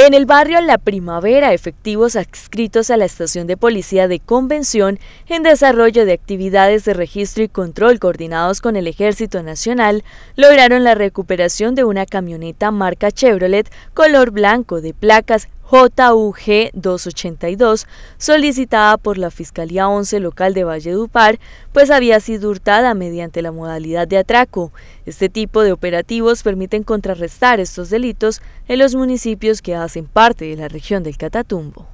En el barrio La Primavera, efectivos adscritos a la estación de policía de convención en desarrollo de actividades de registro y control coordinados con el Ejército Nacional, lograron la recuperación de una camioneta marca Chevrolet color blanco de placas JUG 282, solicitada por la Fiscalía 11 local de Valledupar, pues había sido hurtada mediante la modalidad de atraco. Este tipo de operativos permiten contrarrestar estos delitos en los municipios que hacen parte de la región del Catatumbo.